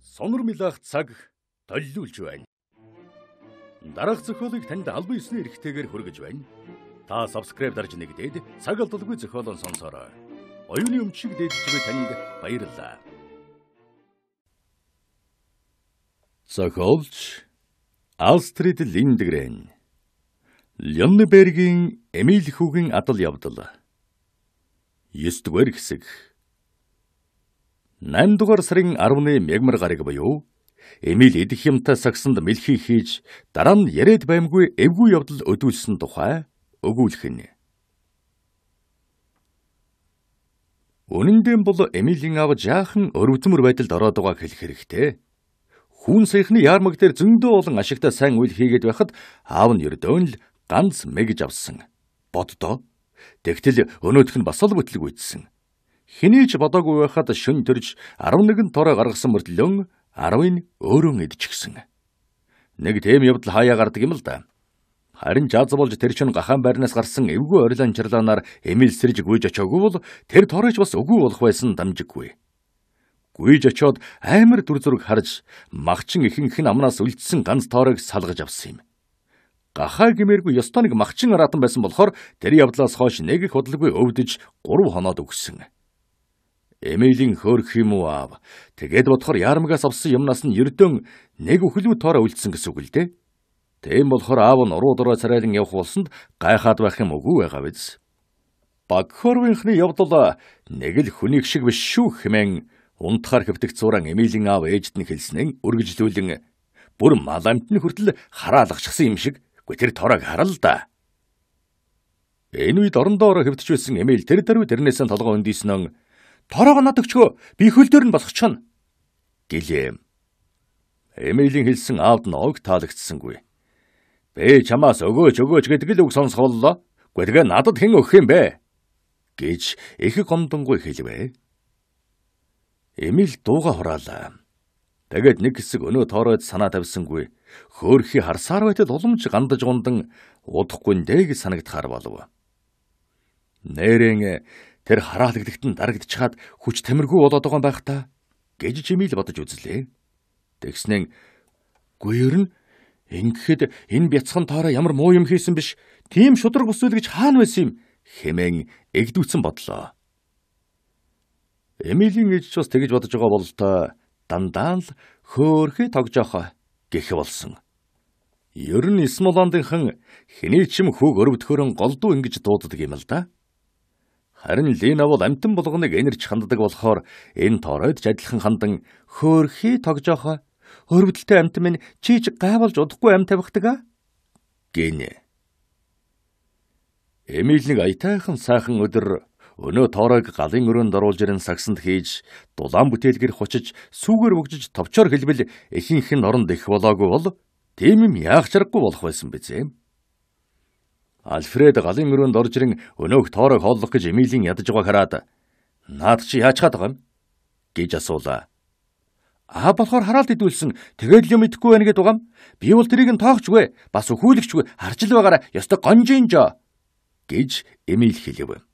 Сонор милах цаг толилуулж байна. Дараах зохиолыг танд албан ёсны эрхтэйгээр хүргэж байна. Та subscribe дарж нэгдээд цаг алдалгүй зохиолон сонсороо. Оюуны өмчиг дээдчгээ танд баярлалаа. Зохиолч Алстрид Линдгрен. Лённебергийн Эмиль хүүгийн адал явдал. 9 дугаар хэсэг 8 дугаар сарын 10-ны мягмар гараг буюу Эмил идэх юмтай сагсанд мэлхий хийж дараа нь яриад баймгүй эвгүй явдал өдүүлсэн тухай өгүүлэх нь. Үнэн дээр бол Эмилийн аав жаахан өрөвдмөр байдалд ороод байгааг хэлэх хэрэгтэй. Хүн саяхны ярмаг дээр зөндөө олон ашигтай сайн үйл хийгээд байхад аав нь ердөө л ганц мэгж авсан. Боддоо Тэгтэл өнөөх нь бас л бүтлэг үйдсэн. Хинийч бодоогүй байхад шүн төрж 11 тороо гаргасан мөртлөө 10-ыг өөрөө идчихсэн. Нэг тэм явдал хаяа гардаг юм л да. Харин жаз болж тэр шүн гахаан байрнаас гарсан эвгүй орилон чарлаанаар эмэлсэрж гүйж очоогүй бол тэр торооч бас үгүй болох байсан дамжиггүй. Гүйж очоод амар дүр зураг харж магчин ихэнх нь амнаас үлдсэн ганц тоорыг салгаж авсан юм гахаа гимээргүй ёстой нэг махчин араатан байсан болохоор тэр явдлаас хойш нэг их худлаггүй өвдөж 3 хоноод өгсөн. Эмилийн хөөрөх юм уу аав. Тэгээд бодохоор ярмгаас авсан юмнаас нь ердөн нэг өхлүү тоор үлдсэн гэсэн үг л дээ. Тийм болохоор аав нь уруу дураа царайлан явх болсонд гайхаад байх юм үгүй байгаа биз. Багхорвынхны явдал нэг л хүнийг шиг биш шүү хэмээн унтахаар хөвтөх зураг Эмилийн аав ээжд нь хэлснээр үргэлжлүүлэн бүр маламт нь хүртэл хараалгахчихсан юм шиг Гэхдээ тэр торог хар л да. Энэ үед орондоо ороо хөвтчихсэн эмээл тэр даруй тэрнээс нь толгоо өндийснэн "Торог надад өчгөө. Би хөл дээр нь босгочихно." гэлээ. Эмэйлийн хэлсэн аавд нь огт таалагдсангүй. "Бэ чамаас өгөөч өгөөч гэдэг л үг сонсох боллоо. Гэхдээ надад хэн өгөх юм бэ?" гэж их гомдонгүй хэлвэ. Эмэл дууга хураалаа. Тэгээд нэг хэсэг өнөө тооройд санаа тавьсангүй. Хөөхи харсаар байтал уламж гандаж гундан удахгүй нэ гэж санагдахаар болов. Нэрэн тэр хараалагдагт нь дарагдчихад хүч тамиргүй болоод байгаа юм байх та гэж Жимил бодож үзлээ. Тэгснэн "Гү ер нь ингэхэд энэ бяцхан тоороо ямар муу юм хийсэн биш. Тийм шудраг өсвөл гэж хаана байсан юм?" хэмээн эгдүүцэн бодлоо. Эмилийн ээж ч бас тэгж бодож байгаа бол та дандаа л хөөхөй тогжоохоо гэх болсон. Ер нь Исмолондынхан хэний ч юм хүүг өрөвдөхөрөн голдуу ингэж дууддаг юм л да. Харин Лина бол амтан болгоныг энерч ханддаг болохоор энэ торойдч адилхан хандан хөөхий тогжоохоо өрөвдөлтэй амт минь чиж гайвалж удахгүй амт тавихдаг гинэ. Эмил нэг аятайхан сайхан өдөр өнөө тооройг галын өрөөнд оруулж ирэн сагсанд хийж дулаан бүтээлгэр хучиж сүүгээр мөгжиж товчоор хэлбэл эхийнх нь оронд их болоогүй бол тийм юм яах чаргагүй болох байсан биз юм. Альфред галын өрөөнд орж ирэн өнөөх тооройг хооллох гэж Эмилийн ядаж байгааг хараад "Наад чи яачаад байгаа юм?" гэж асуулаа. Аа болохоор хараалт идүүлсэн. Тэгээд л юм идэхгүй байна гэд байгаа юм. Би бол тэрийг нь тоохчгүй, бас өхүүлэгчгүй харж л байгаараа ёстой гонжинжоо гэж Эмил хэлэв.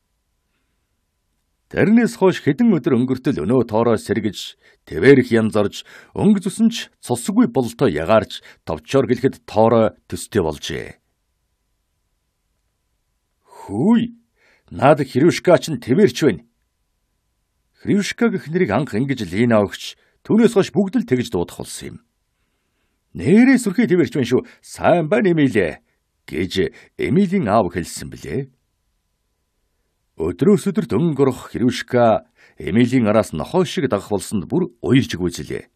Тэрнээс хойш хэдэн өдөр өнгөртөл өнөө тоороо сэргэж, тэвэрх янз орж, өнгө зүсэн ч цусгүй болтой ягаарч, товчоор гэлэхэд тоороо төстэй болжээ. Хүй, наад Хрюшка ч тэвэрч байна. Хрюшка гэхнэрийг анх ингэж лина өгч, түүнээс хойш бүгд л тэгж дуудах болсон юм. Нээрээ сүрхий тэвэрч байна шүү. Сайн байна Эмиле гэж Эмилийн аав хэлсэн блээ. Өдрөөс өдөрт өнгөрөх Хрюшка Эмилийн араас нохоо шиг дагах болсонд бүр уярж гүйцэлээ.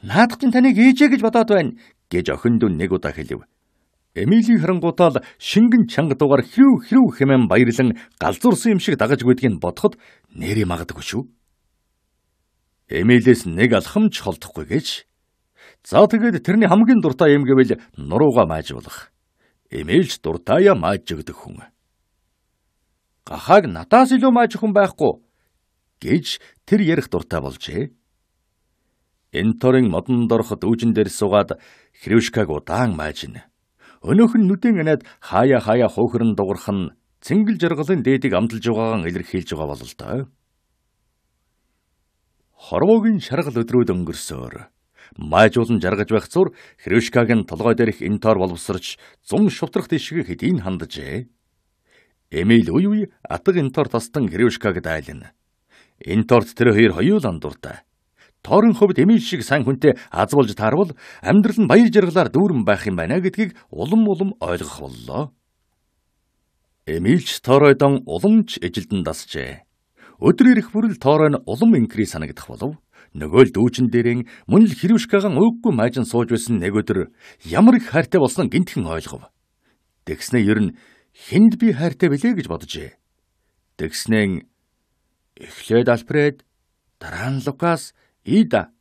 Наадах чинь таныг ээжээ гэж бодоод байна гэж охинд нь нэг удаа хэлв. Эмилийн харангуутаал шингэн чанга дугаар хрүү хрүү хэмээн баярлан галзуурсан юм шиг дагаж гүйдгийг бодоход нэрээ магадгүй шүү. Эмилээс нэг алхамч холдохгүй гэж. За тэгээд тэрний хамгийн дуртай юм гэвэл нуруугаа маажуулах. Эмилж дуртайа мааж өгдөг хүн гахааг надаас илүү мааж хүн байхгүй гэж тэр ярих дуртай болжээ. Энторын модон дороход үүжин дээр суугаад Хрюшкаг удаан маажна. Өнөөх нь нүдэн анаад хаяа хаяа хуухран дуурах нь цэнгэл жаргалын дээдийг амталж байгаагаан илэрхийлж байгаа бол л доо. Хорвогийн шаргал өдрүүд өнгөрсөөр майжуулан жаргаж байх зур Хрюшкагийн толгой дээрх энтор боловсрч зум шувтрах тишгийг хэдийн ханджээ. Эмэйл уу юу атг интор тастан Грюшкагд айлна. Инторт тэр хоёр хоёулан дуртай. Торон хөвд эмээл шиг сан хүнтэй аз болж тарвал амьдрал нь баяр жаргалаар дүүрэн байх юм байна гэдгийг улам улам ойлгох боллоо. Эмилч Торойдон уламж эжилдэн дасжээ. Өдөр ирэх бүрл Торойн улам инкри санагдах болов нөгөө л дүүчин дээрэн мөн л хэрвшгаан өөггүй маажин сууж байсан нэг өдөр ямар их хайртай болсон гинтхэн ойлгов. Тэгснэ ер нь Хинд би хайртай билээ гэж боджээ. Тэгснэн эхлээд Альфред, дараа нь Лукас, Ида,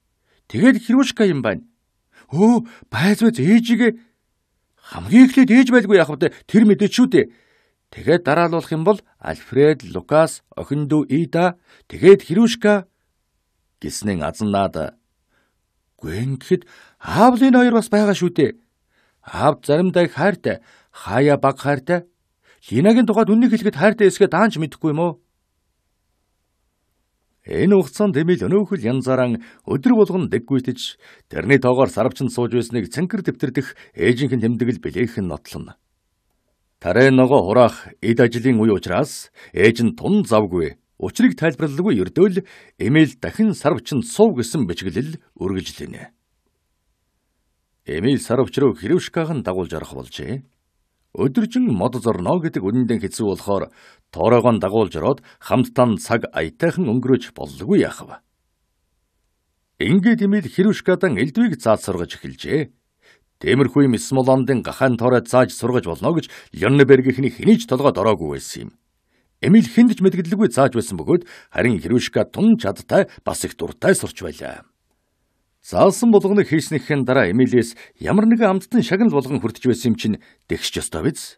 тэгээд Хирушка юм байна. Хөө, байзваа ээжигээ хамгийн эхлээд ээж байлгүй яах вэ? Тэр мэдээч шүү дээ. Тэгээд дараалуулах юм бол Альфред, Лукас, охин дүү Ида, тэгээд Хирушка гиснэн азаннаад гүн гэхэд аавлын хоёр бас байгаа шүү дээ. Аав заримдаа хайртай, хаяа баг хайртай, Хинагийн тухайд үннийг хэлэхэд хайртай эсгээ даанч мэдэхгүй юм уу? Энэ хугацаанд Эмил өнөөхөл янзаараа өдөр болгон дэггүйтэж тэрний тоогоор сарвчанд сууж байсныг цэнхэр тэмтэрдэх ээжийнхэн тэмдэгэл бэлээхэн нотлоно. Тарэн ногоо хураах эд ажлын үе учраас ээж нь тун завгүй. Учрыг тайлбарлалгүй ердөөл Эмил дахин сарвчанд суув гэсэн бичгэлэл үргэлжлэнэ. Эмил сарвч руу хэрвшкахан дагуулж арах болжээ. Өдөржин мод зорно гэдэг үнэндээ хэцүү болохоор тоороогоо дагуулж ороод хамтдаа цаг аятайхан өнгөрөөж боллгүй яхав. Ингээд имид Хирүшкадан элдвийг зааж сургаж эхэлжээ. Темирхүү Мисмолондын гахаан тоороо зааж сургаж болно гэж Лённебергийнхний хэнийч толгойд ороогүй байсан юм. Эмил хүндж мэдгэлгүй зааж байсан бөгөөд харин Хирүшка тун чадтай бас их дуртай сурч байлаа. Заалсан болгоныг хийснийхэн дараа Эмилиэс ямар нэгэн амттан шагнал болгон хүртэж байсан юм чинь дэгсч ёстой биз?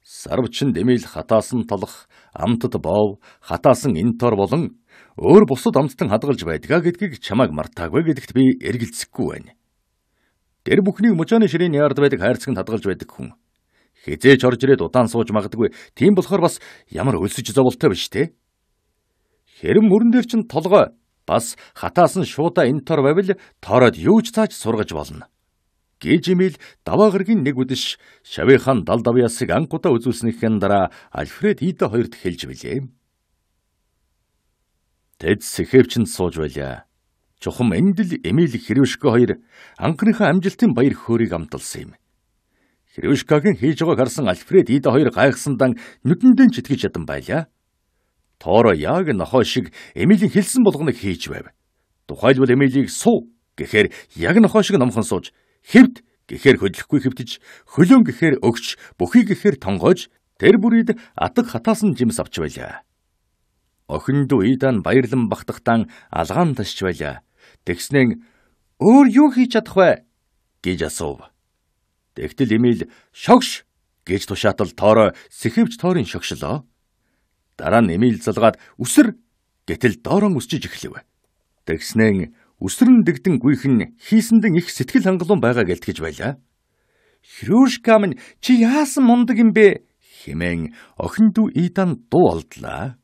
Сарвчин дэмэл хатаасан толох амтд боов хатаасан энтор болон өөр бусад амттан хадгалж байдгаа гэдгийг чамайг мартаагүй гэдэгт би эргэлзэхгүй байна. Тэр бүхнийг мужааны ширээний ярд байдаг хайрцагт хадгалж байдаг хүн. Хизээч орж ирээд удаан сууж магадгүй. Тийм болохоор бас ямар өлсөж зовлтой биш те. Хэрэв мөрөн дээр чинь толгой Бас хатаас нь шуудаа энэ тор байвал тороод юу ч цааш сургаж болно. Гэж имэл даваа гаргийн нэг үдэш Шави хаан далдавьясыг анхудаа үзүүлснийхэн дараа Альфред Ида хоёрт хэлж билээ. Тэд сэхэвчэнд сууж байлаа. Чухам эндэл Эмил Хэрвшко хоёр анхныхаа амжилтын баяр хөөргийг амталсан юм. Хэрвшкогийн хийж байгааг харсан Альфред Ида хоёр гайхсандан нүдэндээ читгэж ядан байлаа. Торо яг нохоо шиг Эмилийн хэлсэн болгоныг хийж байв. Тухайлбал Эмилийг суу гэхээр яг нохоо шиг номхон сууж, хэвд гэхээр хөдлөхгүй хэвтэж, хөлөөн гэхээр өгч, бүхий гэхээр тонгоож, тэр бүрийд атг хатаасан жимс авч байлаа. Охинд Уидан баярлан багтахтаан алгаан тасч байлаа. Тэгснэн өөр юу хийж чадах вэ гэж асуув. Тэгтэл Эмил шогш гэж тушаатал тоороо сэхэвж тоорын шогшлоо. Дараа нь эмийл залгаад үсэр гэтэл доорон үсчиж эхлэв. Тэгснэн үсрэн дэгдэн гүйхэн хийсэндэн их сэтгэл хангалуун байгаа гэлтгэж байлаа. Хрюшка минь чи яасан мундаг юм бэ? хэмээн охин дүү Идан дуу олдлаа.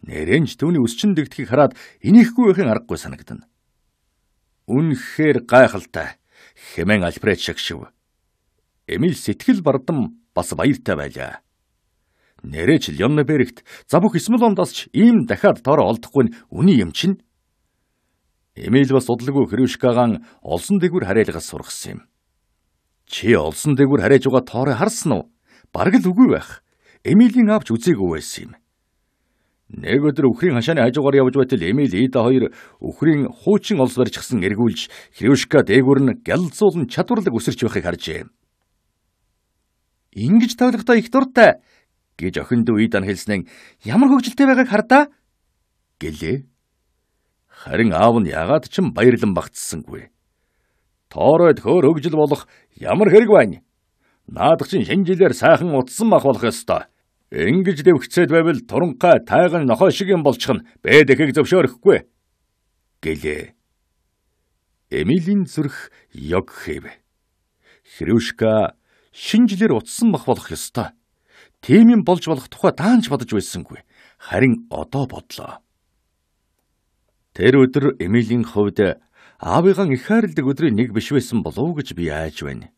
Нэрэнж түүний үсчин дэгдхийг хараад энийхгүй байхын аргагүй санагдана. Үнэхээр гайхалтай хэмээн Альфред шагшив. Эмил сэтгэл бардам бас баяртай байлаа. Нэрэж Лённебергт за бүх эсмэл ондоосч ийм дахиад тор олдохгүй нь үний юм чинь. Эмил бас удалгүй Хрюшкагаан олсон дээгүр хараалгаас сургасан юм. Чи олсон дээгүр харааж байгаа тоорыг харсан уу? Бараг л үгүй байх. Эмилийн авч үзээгүй байсан юм. Нэг өдөр өхрийн хашааны хажуугаар явж байтал Эмил Ида хоёр өхрийн хуучин олс барьчихсан эргүүлж Хрюшка дээгүр нь гялцуулан чадварлаг өсөрч байхыг харжээ. Ингиж тавлахтаа их дуртай гэж охиндөө Идан хэлснээр ямар хөвгөлтэй байгааг хардаа гэлээ. Харин аав нь ягаад ч баярлан багтсангүй. Тооройд хөөр хөвгөл болох ямар хэрэг байна? Наадах чинь шинэ жилээр сайхан утсан мах болох ёстой. Ингэж дэвгцээд байвал туранхай тайган нохой шиг юм болчих нь бэ дэхийг зөвшөөрөхгүй гэлээ. Эмилийн зүрх ёг хэв. Хрюшка шинэ жилээр утсан мах болох ёстой тийм юм болж болох тухай даанч бодож байсангүй. Харин одоо бодлоо. Тэр өдөр Эмилийн хувьд аавынхаа их хайрладаг өдрийн нэг биш байсан болов уу гэж би айж байна.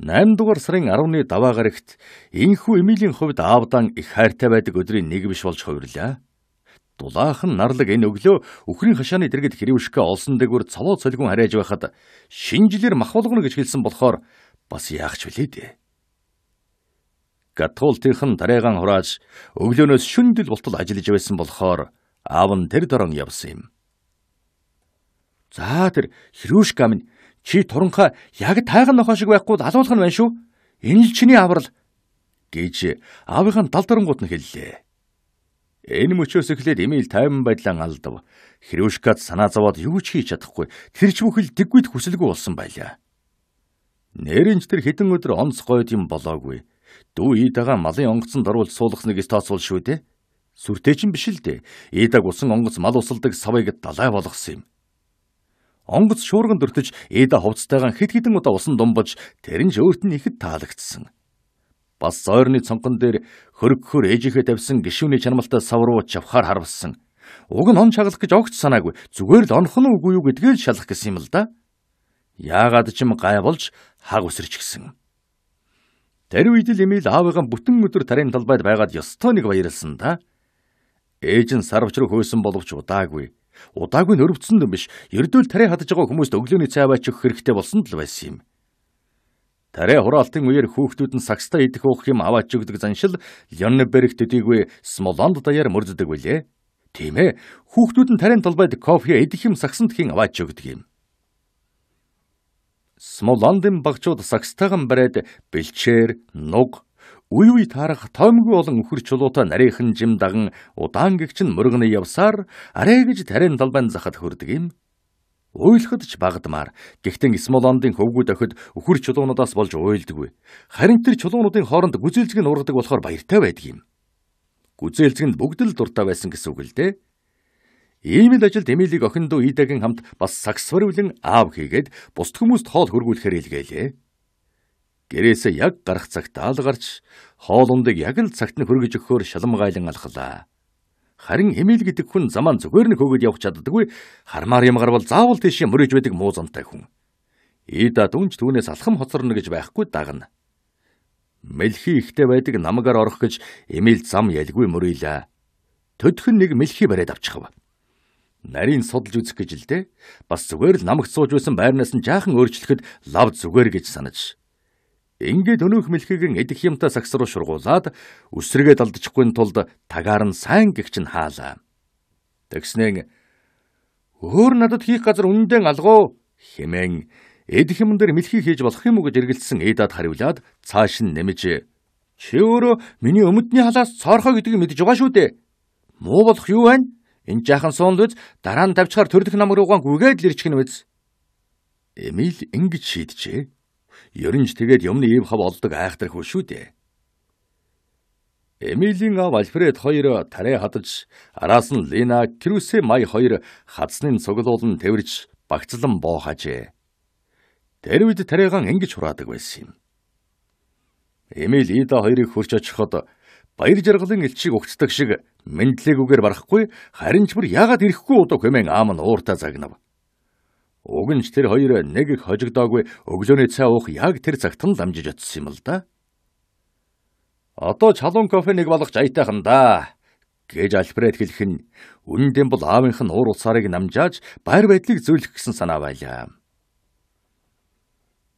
8 дугаар сарын 10-ны даваа гарагт энхүү Эмилийн хувьд аавдан их хайртай байдаг өдрийн нэг биш болж хувирлаа. Дулаахан нарлаг энэ өглөө өхрийн хашааны дэргэд хэрвшгэ олсон дээгүр цолоо цолгон харайж байхад шинэ жилээр махуулгоно гэж хэлсэн болохоор бас яахч вүлээ дээ. Гатгуултынхан тариагаан хурааж өглөөнөөс шүндэл болтол ажиллаж байсан болохоор аав нь тэр дорон явсан юм. За тэр Хрюшка минь чи туранхаа яг тайган нохоо шиг байхгүй алуулах нь байна шүү. Энэ л чиний аврал гэж аавынхаа тал дарангууд нь хэллээ. Энэ мөчөөс эхлээд Эмил тайван байдлаа алдав. Хрюшкад санаа зовоод юу ч хийж чадахгүй тэр ч бүхэл дэггүйд хүсэлгүй болсон байлаа. Нэрэнч тэр хідэн өдөр онцгойд юм болоогүй. Дүү Идагаа малын онгоцонд оруулж суулгасныг тооцвол шүү дээ. Сүртэй ч биш л дээ. Идаг усан онгоц мал усалдаг савыг далай болгосон юм. Онгоц шуурган дөртөж Ида хувцтайгаа хэд хэдэн удаа усан думбаж тэр нь ч өөрт нь ихэд таалагдсан. Бас зойрны цонхон дээр хөрөг хөр ээжийнхээ тавьсан гişүний чармалтай сав руу чавхаар харвсан. Уг нь он чаглах гэж огт санаагүй. Зүгээр л онхон үгүй юу гэдгээ шалах гэсэн юм л да. Яагаад ч юм гай болж хаг үсэрч гисэн. Тэр үед л Эмил аавыгаа бүтэн өдөр тарийн талбайд байгаад ёстой нэг баярлсан да. Ээж нь сар учруу хөөсөн боловч удаагүй. Удаагүй нь өрөвдсөн юм биш. Ердөө л тарийн хатаж байгаа хүмүүст өглөөний цай байж өгөх хэрэгтэй болсон л байсан юм. Тарэ хураалтын үеэр хүүхдүүд нь сагстай идэх уух юм аваач өгдөг заншил Лёнберг төдийгүй Смоланд даяар мөрддөг билээ. Тийм ээ. Хүүхдүүд нь тарийн талбайд кофе идэх юм сагсанд хин аваач өгдөг юм. Смоландын багчууд сагстайган бариад бэлчээр, нуг, үе үе таарах томгүй болон өхөр чулуутай нарийнхан жим даган удаан гэгч нь мөргөнө явсаар арай гэж тарийн талбайн захад хөрдөг юм. Уйлахад ч багдмаар. Гэхдээ Смоландын хөвгүүд охид өхөр чулуунуудаас болж уйлдаггүй. Харин тэр чулуунуудын хооронд гүзэлзэг нь ургадаг болохоор баяртай байдаг юм. Гүзэлзэг нь бүгд л дуртай байсан гэсэн үг л дээ. Ийм л ажилд Эмилиг охиндоо Идагийн хамт бас сагсварвлан аав хийгээд бусд хүмүүст хоол хөргүүлэхээр илгээлээ. Гэрээсээ яг гарах цагтаа л гарч хоолундыг яг л цагт нь хөргөж өгөхөөр шалмгайлан алхлаа. Харин Эмил гэдэг хүн замаа зүгээр нэг хөөгд явах чаддаггүй хармаар юм гарвал заавал тийшээ мөрөж байдаг муу замтай хүн. Ида дүнч түүнээс алхам хоцорно гэж байхгүй дагна. Мэлхий ихтэй байдаг намгаар орох гэж Эмил зам ялгүй мөрөйлөө. Төдхөн нэг мэлхий бариад авчихав нарийн судалж үзэх гэж л дээ. Бас зүгээр л намагт сууж байсан байрнаас нь жаахан өөрчлөхөд лав зүгээр гэж санаж. Ингээд өнөөх мэлхийг эдэх юмтай сагс руу шургуулад өсрөгээ далдчихгүй тулд тагаар нь сайн гихч нь хаалаа. Тэгснэн өөр надад хийх газар үнэндээ алгуу хэмээн эдэх юм дээр мэлхий хийж болох юм уу гэж эргэлцсэн Эдад хариулаад цааш нь нэмж чи өөрөө миний өмнөдний халаас цорхоо гэдгийг мэдж байгаа шүү дээ. Муу болох юу байна? Энэ жаахан суун үз дараа нь тавьчихаар төрөлх нам руугаа гүгээд л ирчих нь үз. Эмил ингэж шийджээ. Ерэн ч тэгээд юмны ийм хав олдог айхтар хөө шүү дээ. Эмилийн ав Альфред хоёр тарэ хадаж араас нь Лина Крюсе май хоёр хадсны цуглуулн тэрвэрж багцлан боохажээ. Тэр үед тарэгаан ингэж хураадаг байсан юм. Эмил Ида хоёрыг хурч очиход баяр жаргалын элчийг угцдаг шиг мэдлээгүйгээр барахгүй харин ч бүр яагаад ирэхгүй удаа хэмээн аам нь ууртаа загнав. Уг нь ч тэр хоёр нэг их хожигдоогүй өглөөний цай уух яг тэр цагт нь ламжиж очсон юм л да. Одоо чалуун кофе нэг болгоч айтайхан да гэж Альфред хэлэх нь үнэн бол аавынх нь уур уцаарыг намжааж байр байдлыг зөөлөх гэсэн санаа байлаа.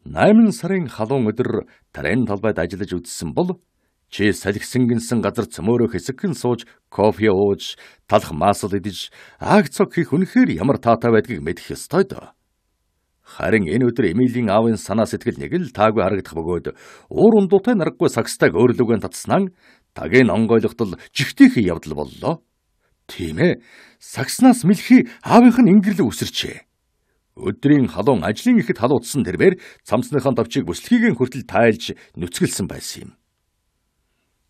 8 сарын халуун өдөр трен талбайд ажиллаж үзсэн бол Чи салхисан гинсэн газар цөмөөрө хэсэгхэн сууж кофе ууж, талх маасал идэж, аг цог хийх үнэхээр ямар таатай байдгийг мэдэх ёстой доо. Харин энэ өдөр Эмилийн аавын санаа сэтгэл нэг л таагүй харагдах бөгөөд уур ундуутай наргагүй сагстайг өөрлөгөөн татснаа тагийн онгойлготол жигтийнхээ явдал боллоо. Тийм ээ. Сагснаас мэлхий аавынх нь ингэрлэг үсэрчээ. Өдрийн халуун ажлын ихэд халуудсан тэрээр цамцныхаа давчийг бүслэхийн хүртэл тайлж нүцгэлсэн байсан юм.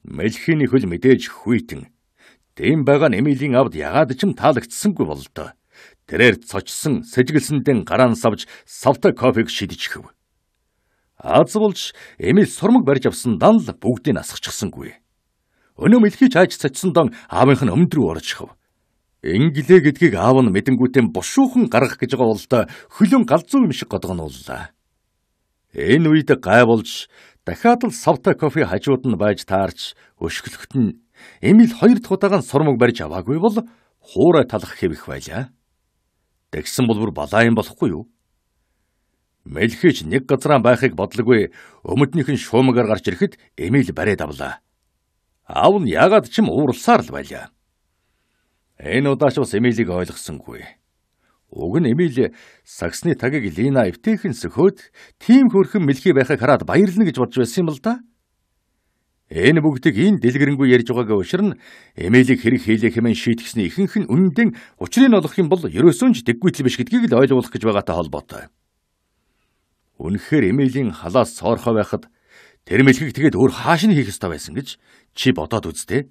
Мэлхийн хөл мэдээж хүйтэн. Тийм байгаа Эмилийн авд ягаад ч юм таалагдсангүй болдоо. Тэрээр цочсон сэжгэлсэндэн гараан савж савта кофег шидчихв. Аз болж Эмил сурмаг барьж авсан дан л бүгдийг асгачихсангүй. Өнөө мэлхий чааж цочсон дон аавынх нь өмд рүү орчихв. Инглээ гэдгийг аав нь мэдэнгүүтэн бушуухан гаргах гэж байгаа бол та хөлөн галзуу юм шиг годгонууллаа. Энэ үед гай болж Дахиад л савта кофе хажууд нь байж таарч өшгөлөхт нь Эмил хоёр дахь удаагаан сурмаг барьж аваагүй бол хуурай талах хэвэх байлаа. Тэгсэн бол бүр балаа юм болохгүй юу? Мэлхэж нэг газраа байхыг бодлоггүй өмөднийх нь шуумгаар гарч ирэхэд Эмил барээд авлаа. Аав нь ягаад ч юм ууралсаар л байлаа. Энэ удаач бас Эмилийг ойлгосонгүй. Уг нь Эмили сагсны тагийг Лина эвтэйхэн сөхөөд тийм хөрхөн мэлхий байхыг хараад баярлна гэж бодж байсан юм л да. Энэ бүгдийг энэ дэлгэрэнгүй ярьж байгаагаа уширна Эмилийг хэрэг хийлэх хэмээн шийтгэсний ихэнх нь үнэндээ учрыг нь олох юм бол ерөөсөө ч дэггүйтэл биш гэдгийг л ойлгуулах гэж байгаатай холбоотой. Үнэхээр Эмилийн халаас цоорхоо байхад тэр мэлхийг тэгээд өөр хааш нь хийх ёстой байсан гэж чи бодоод үзтээ.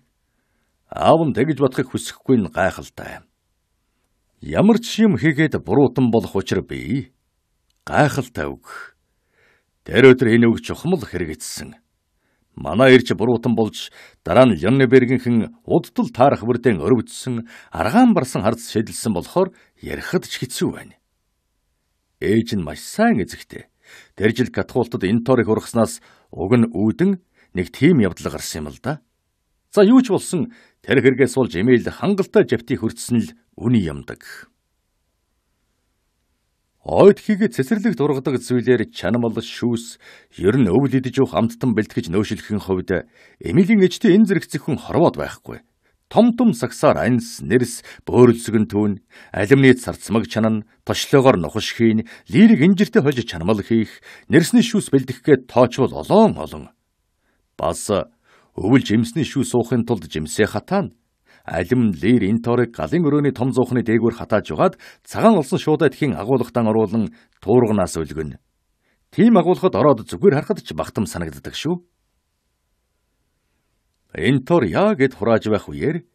Аав нь тэгж бодохыг хүсэхгүй нь гайхалтай. Ямар ч юм хийгээд буруутан болох учир бий. Гайхалтай үг. Тэр өдөр энэ үг чухмал хэрэгжсэн. Манай ирж буруутан болж дараа нь Лённебергийнхэн удтал таарах бүрдэн өрөвдсөн аргаан барсан харц шидэлсэн болохоор ярихад ч хэцүү байна. Ээж нь маш сайн эзэгтэй. Тэр жил катхуултад энэ торыг ургаснаас уг нь үүдэн нэг тийм явдлага гарсан юм л да. За юу ч болсон тэр хэрэгээс болж Эмил хангалттай жавтыг хүртсэн л үний юмдаг. Ойдхийг цэцэрлэгт ургадаг зүйлээр чанамал шүүс ер нь өвл идэж уух амттан бэлтгэж нөөшлөхийн хувьд Эмилийн эжтэй энэ зэрэгцэх хүн хорвоод байхгүй. Том том сагсаар анс, нэрс, бөөрөлсгөн түүн, алимны царцмаг чанан, тошлоогоор нухаш хийн, лирик инжиртэй хольж чанамал хийх, нэрсний шүүс бэлдэхгээ тоочвол олон олон. Бас Өвөл жимсний шүү суухын тулд жимсээ хатаана. Алим лир энторыг галын өрөөний том зуухны дээгүүр хатааж угаад цагаан олсон шуудад ихэн агуулгадан оруулан туурганаас өлгөнө. Тийм агуулгад ороод зүгээр харахад ч бахтам санагддаг шүү. Энтор яа гэд хурааж байх үеэр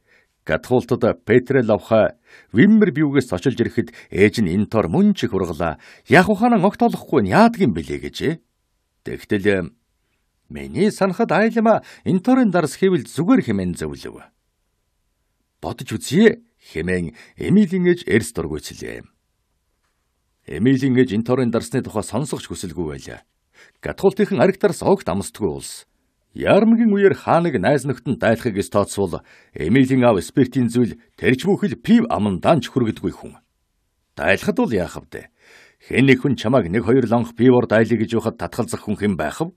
Гатхуултад Петрел авха Виммер бивгээс очилж ирэхэд ээж нь энтор мөн чих ургалаа. Яг ухаанаа огт олохгүй нь яадгийн бэлээ гэжээ. Тэгтэл Миний санахад айлма энторын дарс хэвэл зүгээр хэмээн зөвлөв. Бодож үзье хэмээн Эмилийн ээж эрс дургүйцлээ. Эмилийн ээж энторын дарсны тухай сонсохч хүсэлгүй байлаа. Гатхуултынхан ариг дарс огт амсдгүй улс. Ярмгийн үеэр хааныг найз нөхдөнд дайлахыг эс тооцвол Эмилийн аав спиртийн зүйл тэрч бүхэл пив аман данч хүргэдэггүй хүн. Дайлахад бол яах вдэ? Хэн нэг хүн чамайг нэг хоёр лонх пивор дайлая гэж байхад татгалзах хүн хэн байх вэ?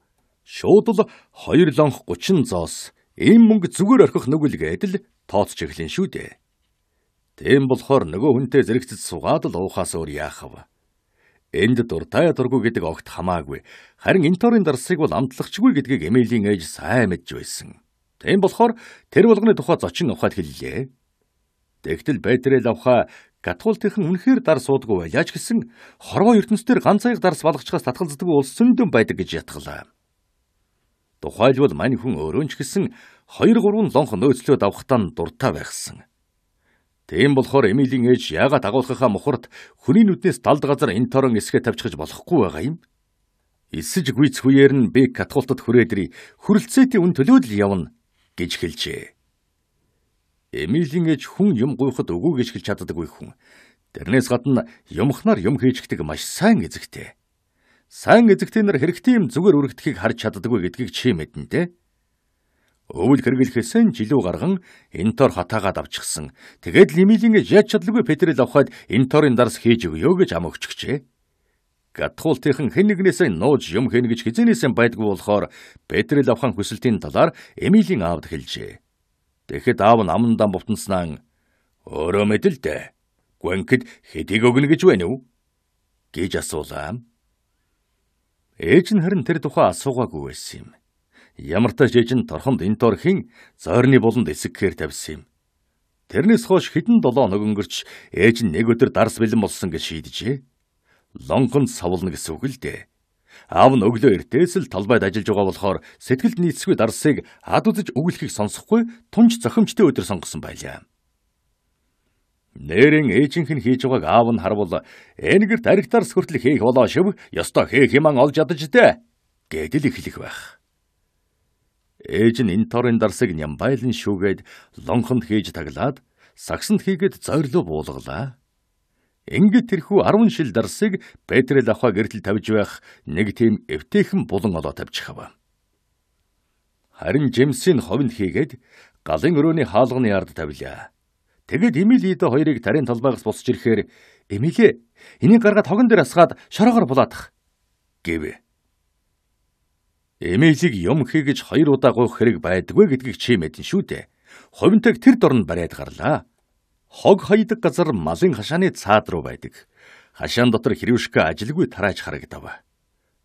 Шууд л 2 лонх 30 зоос ийм мөнгө зүгээр орхих нүгэлгээд л тооцч эхлэн шүү дээ. Тийм болохоор нөгөө хүнтэй зэрэгцэд суугаад л уухаас өөр яах вэ? Энд дуртай дургүй гэдэг огт хамаагүй. Харин инторын дарсыг бол амтлагчгүй гэдгийг Эмилийн ээж сайн мэдж байсан. Тийм болохоор тэр болгоны тухай зочин ухаад хэллээ. Тэгтэл Бэдрэл авха Гатгуултынхан үнэхээр дар суудгүй байлаач гэсэн хорвоо ертөнцийн ганц аяг дарс балгачгаас татгалздаг улс зөндөн байдаг гэж ятглаа. Тухайлбал мань хүн өөрөө ч гэсэн 2 3 лонх нөөцлөө давхтаа нь дуртай байхсан. Тийм болохоор Эмилийн ээж яагаад агуулгынхаа мухарт хүний нүднээс талд газар энэ торон эсгээ тавьчихж болохгүй байгаа юм? Эсэж гүйцхүүгээр нь би катапультад хүрээдрий хөрөлцөөтэй үн төлөөд л явна гэж хэлжээ. Эмилийн ээж хүн юм гуйхад өгөө гэж хэлж чаддаггүй хүн. Тэрнээс гадна юмхнаар юм хийждэг маш сайн эзэгтэй. Сан эзэгтэнэр хэрэгтэй юм зүгээр үргэдхийг харж чаддаггүй гэдгийг чи мэднэ те. Өвөл хэрэглэхээс нь жилүү гарган энтор хатаагаад авчихсан. Тэгээд лимилийн яаж чадлагүй петрэл авахад энторын дарс хийж өгөө гэж ам өгчихжээ. Гатхуултынхан хэн нэгнээсээ нууж юм хийн гэж хизэнээсээ байдгүй болохоор Петрэл авхан хүсэлтийн талаар Эмилийн аавд хэлжээ. Тэгэхэд аав нь амнандаа бутанснаа өөрөө мэдэлдэ. Гүнхэд хэдийг өгнө гэж байна уу? гэж асуулаа. Ээж нь харин тэр тухай асуугаагүй байсан юм. Ямар ч ээж нь торхонд энэ төр хин зойрны буланд эсэгхээр тавьсан юм. Тэрнээс хойш хэдэн 7 хоног өнгөрч ээж нь нэг өдөр дарс бэлэн болсон гэж шийдэжээ. Лонгон савлна гэсэн үг л дээ. Аав нь өглөө эртээс л талбайд ажиллаж байгаа болохоор сэтгэлд нийцгүй дарсыг ад үзэж өгүүлэхийг сонсохгүй тунж зохимжтой өдөр сонгосон байлаа. Нэрэн ээжийнх нь хийж байгааг аав нь харвал энэ гэрт аригтаар сүртэл хийх болоо шив ёстой хийх юман олж ядаж дээ гэдэл эхлэх байх. Ээж нь энэ торын дарсыг нямбайлан шүүгээд лонхонд хийж таглаад сагсанд хийгээд зорилоо буулгалаа. Ингээд тэрхүү 10 шил дарсыг Петрэл ахаа гэртэл тавьж байх нэг тийм эвтэйхэн булан олоо тавьчихав. Харин Жемсийн ховнд хийгээд галын өрөөний хаалганы ард тавилаа Тэгэд Эмилидо хоёрыг тарын толгоогоос босч ирэхээр Эмилэ энийг гаргаад хогон дээр асгаад шороогоор булаадах гэвэ. Эмилийг юм хийгэж хоёр удаа гоох хэрэг байдгүй гэдгийг чи мэдэн шүү дээ. Хувинтаг тэр дорн бариад гарлаа. Хог хаядаг газар малын хашааны цаад руу байдаг. Хашаан дотор хэрвшгэ ажилгүй тарааж харагдав.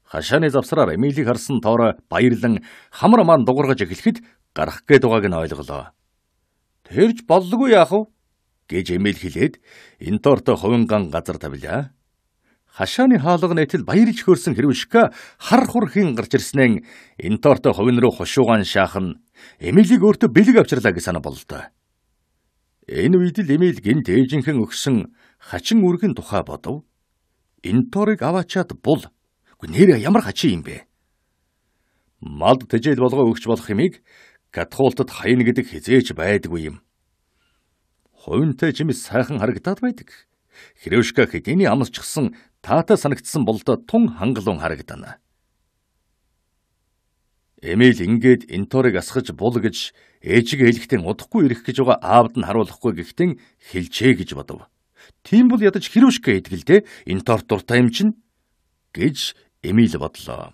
Хашааны завсраар Эмилийг харсан тоор баярлан хамар маань дугаргаж эхлэхэд гарах гээд байгааг нь ойлголоо. Тэрж боллгүй яах вэ? гэж эмээл хэлээд энэ тортой ховинган газар тавилаа. Хашааны хаалга нэтэл баярлж хөөрсөн хэрвшка хар хурхийн гарч ирснээр энэ тортой ховин руу хушуугаан шаахан эмээлийг өөртөө бэлэг авчирлаа гэж санаа боллоо. Энэ үед л эмээл гинт ээжийнхэн өгсөн хачин үргэн тухай бодов. Энэ торыг аваачаад бул. Гү нэрээ ямар хачин юм бэ? Малд тэжээл болгоо өгч болох юмыг Катхуултад хаяна гэдэг хизээч байдгүй юм хувинтай жимс сайхан харагдаад байдаг. Хрёшка хэдийн амсчихсан таатай санагдсан болдоо тун хангалуун харагдана. Эмил ингээд энторыг асгаж бул гэж ээжиг хэлэхдээ удахгүй ирэх гэж байгаа аавд нь харуулахгүй гэхдээ хэлжээ гэж бодов. Тийм бол ядаж хрёшка идэг л дээ энтор дуртай юм чинь гэж Эмил бодлоо.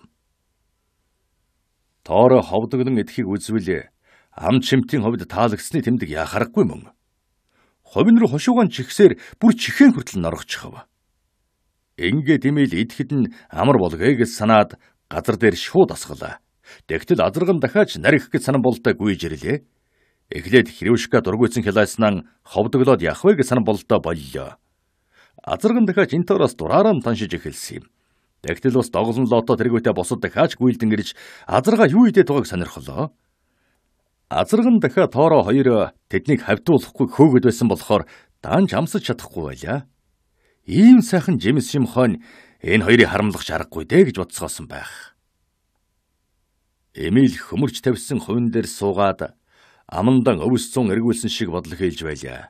Тоороо ховдоглон эдхийг үзвэлээ. Ам чимтийн ховд таалагсны тэмдэг яа харахгүй мөн ховин руу хошуугаан чихсээр бүр чихэн хүртэл норгочихов. Ингээ тэмээл идэхэд нь амар болгоё гэж санаад газар дээр шууд асгалаа. Тэгтэл азарган дахиад нарих гэж санан болдог гүйж ирлээ. Эхлээд хэрвшка дургүйцэн хилайснан ховдоглоод яах вэ гэж санан болдоо боллоо. Азарган дахиад энтороос дураараа таншиж эхэлсэн юм. Тэгтэл бас доглон лото тэргүүтээ босод дахиад гүйлдэн гэрж азарга юу идэх байгааг сонирхолоо. Азарган дахиад тоороо хоёр тэднийг хавтуулахгүй хөөгд байсан болохоор данч амсаж чадахгүй байлаа. Ийм сайхан жимс шим хонь энэ хоёрыг харамлах шаргагүй дээ гэж бодсоосон байх. Эмил хөмөрч тавьсан хувин дээр суугаад амандан өвсцөн эргүүлсэн шиг бодлох хэлж байлаа.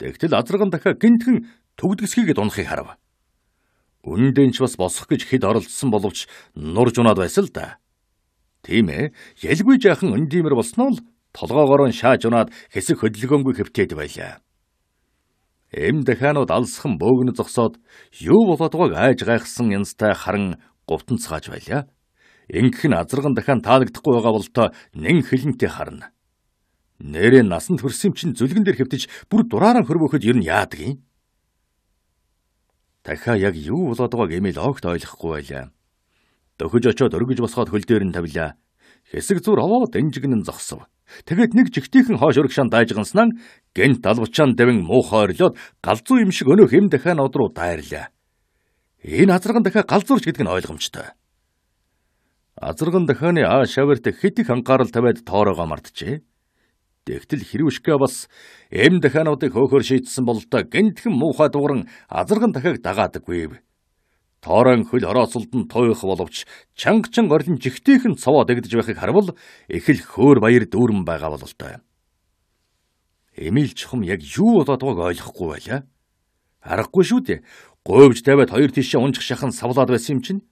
Тэгтэл азарган дахиад гинтгэн төгдгсхийгэд унахыг харав. Үндэнч бас босох гэж хэд оролдсон боловч нурж унаад байсан л да. Тийм ээ. Ялгүй жаахан өндиймэр болсноо л толгоогоор нь шааж унаад хэсэг хөдөлгөөнгүй хөвтөөд байлаа. Эм дахаанууд алсхан бөөгнө зогсоод юу болоод байгааг айж гайхсан янзтай харан гутанцгааж байлаа. Ингэх нь азарган дахаан таалагдахгүй байгаа болтой нэн хилэнтэй харна. Нэрээ насанд хүрсэн чинь зүлгэн дээр хөвтөж бүр дураараа хөрвөхөд ер нь яадаг юм? Дахиад яг юу болоод байгааг Эмил огт ойлгохгүй байлаа. Дөхөж очоод өргөж босгоод хөл дээр нь тавилаа. Хэсэг зүр овоод энжигнэн зогсов. Тэгээд нэг жигтийнхэн хоош урагшаан дайжганснаа гэнт албачаан давин муухай орлоод галзуу юм шиг өнөө хэм дахиад нод руу дайрлаа. Энэ азраган дахиад галзуурч гэдэг нь ойлгомжтой. Азраган дахианы аа шаварт хит их анхаарал тавиад тоороогоо мартжээ. Тэгтэл хэрвшгэ бас эм дахиануудыг хөөхөр шийдсэн бол та гинтхэн муухай дууран азарган дахиаг дагаадаг байв. Тоорон хөл хорооцолд нь тойх боловч чангачин орлон жигтэйхэн цовоо дэгдэж байхыг харвал эхэл хөөр баяр дүүрэн байгаа бололтой. Эмил чухам яг юу болоод байгааг ойлгохгүй байлаа. Харахгүй шүү дээ. Говьж тавиад хоёр тишээ унжих шахан савлаад байсан юм чинь.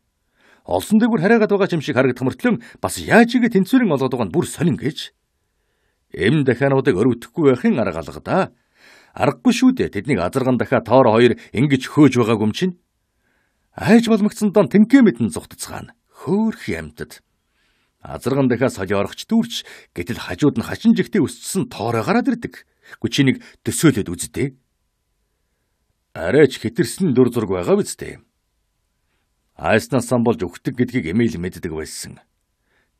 Олсон дээгүр хараагаад байгаа юм шиг харагдах мөртлөө бас яаж игээ тэнцвэрийн олгоод байгаа нь бүр солин гэж. Эм дахиануудыг өрөвдөхгүй байхын арга алгадаа. Аргагүй шүү дээ. Тэднийг азарган дахиад тоор хоёр ингэж хөөж байгааг юм чинь. Айж болмогцсон дон тэмхээ мэдэн зүхтцгаана. Хөөх юмтд. Азарган дахиад солиорч дүүрч гэтэл хажууд нь хачин жигтэй өссөн тоороо гараад ирдэг. Гү чи нэг төсөөлөд үзтээ. Арайч хитэрсэн дүр зураг байгаа биз дээ. Айснаас сан болж өгдөг гэдгийг эмэйл мэддэг байсан.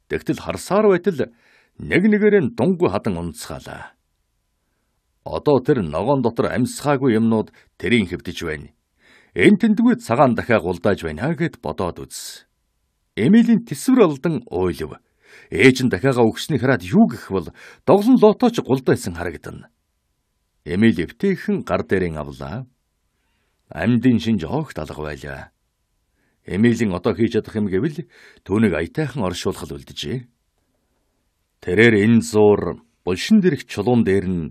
Тэгтэл харсаар байтал нэг нэгээрээ дунгүй хадан унцгаалаа. Одоо тэр ногоон дотор амьсгаагүй юмнууд тэрийн хэвдэж байна эн тэндгүй цагаан дахиад улдааж байна гэд бодоод үз. Эмилийн тэсвэр алдан ойлв. Ээж нь дахиагаа өгсний хараад юу гэх бол доглон лотооч гулдайсан харагдана. Эмил эвтэйхэн гар дээрийн авлаа. Амдын шинж огт алга байлаа. Эмилийн одоо хийж чадах юм гэвэл түүнийг аятайхан оршуулхал үлджээ. Тэрээр энэ зуур булшин дэрх чулуун дээр нь